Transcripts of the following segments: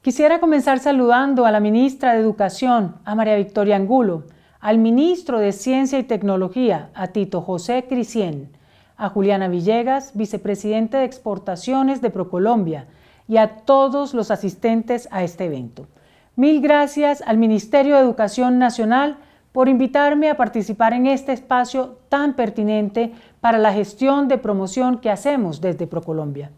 Quisiera comenzar saludando a la ministra de Educación, a María Victoria Angulo, al ministro de Ciencia y Tecnología, a Tito José Cricien, a Juliana Villegas, vicepresidente de Exportaciones de Procolombia, y a todos los asistentes a este evento. Mil gracias al Ministerio de Educación Nacional por invitarme a participar en este espacio tan pertinente para la gestión de promoción que hacemos desde Procolombia.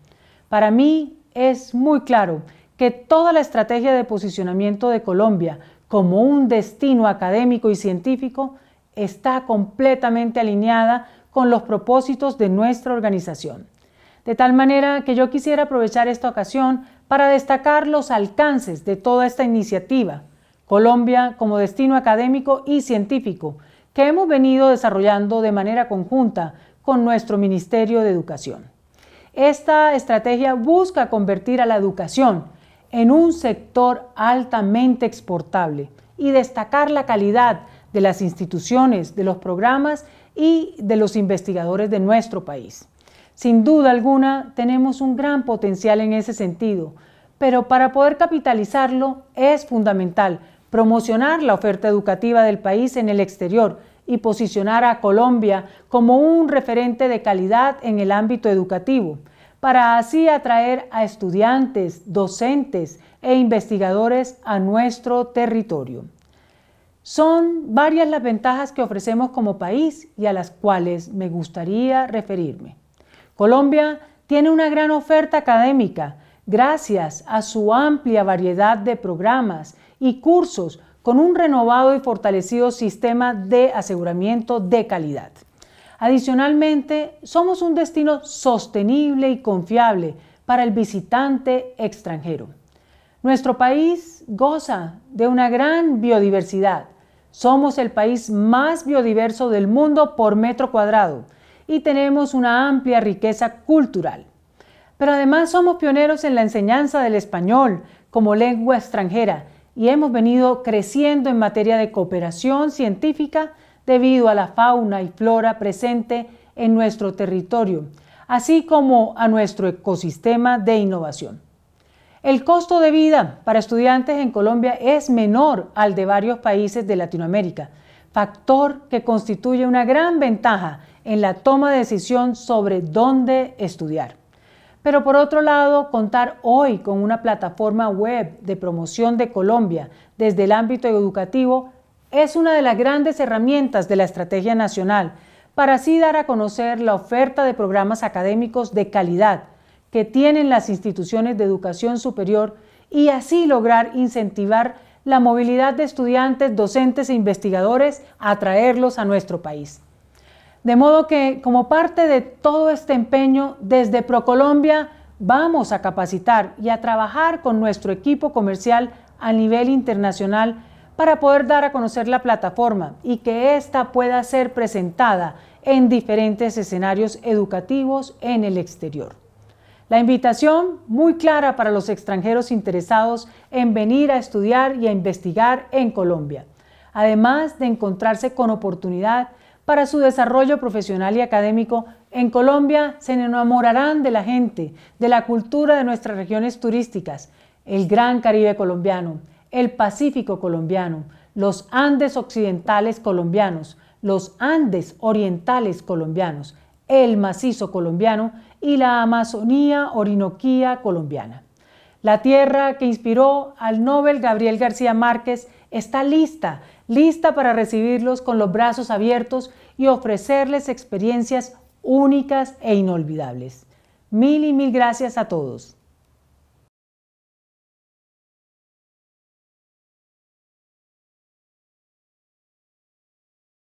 Para mí es muy claro que toda la estrategia de posicionamiento de Colombia como un destino académico y científico está completamente alineada con los propósitos de nuestra organización. De tal manera que yo quisiera aprovechar esta ocasión para destacar los alcances de toda esta iniciativa, Colombia como destino académico y científico, que hemos venido desarrollando de manera conjunta con nuestro Ministerio de Educación. Esta estrategia busca convertir a la educación en un sector altamente exportable y destacar la calidad de las instituciones, de los programas y de los investigadores de nuestro país. Sin duda alguna, tenemos un gran potencial en ese sentido, pero para poder capitalizarlo es fundamental promocionar la oferta educativa del país en el exterior y posicionar a Colombia como un referente de calidad en el ámbito educativo para así atraer a estudiantes, docentes e investigadores a nuestro territorio. Son varias las ventajas que ofrecemos como país y a las cuales me gustaría referirme. Colombia tiene una gran oferta académica gracias a su amplia variedad de programas y cursos con un renovado y fortalecido sistema de aseguramiento de calidad. Adicionalmente, somos un destino sostenible y confiable para el visitante extranjero. Nuestro país goza de una gran biodiversidad. Somos el país más biodiverso del mundo por metro cuadrado y tenemos una amplia riqueza cultural. Pero además somos pioneros en la enseñanza del español como lengua extranjera y hemos venido creciendo en materia de cooperación científica debido a la fauna y flora presente en nuestro territorio, así como a nuestro ecosistema de innovación. El costo de vida para estudiantes en Colombia es menor al de varios países de Latinoamérica, factor que constituye una gran ventaja en la toma de decisión sobre dónde estudiar. Pero por otro lado, contar hoy con una plataforma web de promoción de Colombia desde el ámbito educativo es una de las grandes herramientas de la Estrategia Nacional para así dar a conocer la oferta de programas académicos de calidad que tienen las instituciones de educación superior y así lograr incentivar la movilidad de estudiantes, docentes e investigadores a traerlos a nuestro país. De modo que, como parte de todo este empeño, desde ProColombia vamos a capacitar y a trabajar con nuestro equipo comercial a nivel internacional para poder dar a conocer la plataforma y que ésta pueda ser presentada en diferentes escenarios educativos en el exterior. La invitación muy clara para los extranjeros interesados en venir a estudiar y a investigar en Colombia, además de encontrarse con oportunidad para su desarrollo profesional y académico en Colombia se enamorarán de la gente, de la cultura de nuestras regiones turísticas, el Gran Caribe colombiano, el Pacífico colombiano, los Andes occidentales colombianos, los Andes orientales colombianos, el macizo colombiano y la Amazonía orinoquía colombiana. La tierra que inspiró al Nobel Gabriel García Márquez está lista, lista para recibirlos con los brazos abiertos y ofrecerles experiencias únicas e inolvidables. Mil y mil gracias a todos.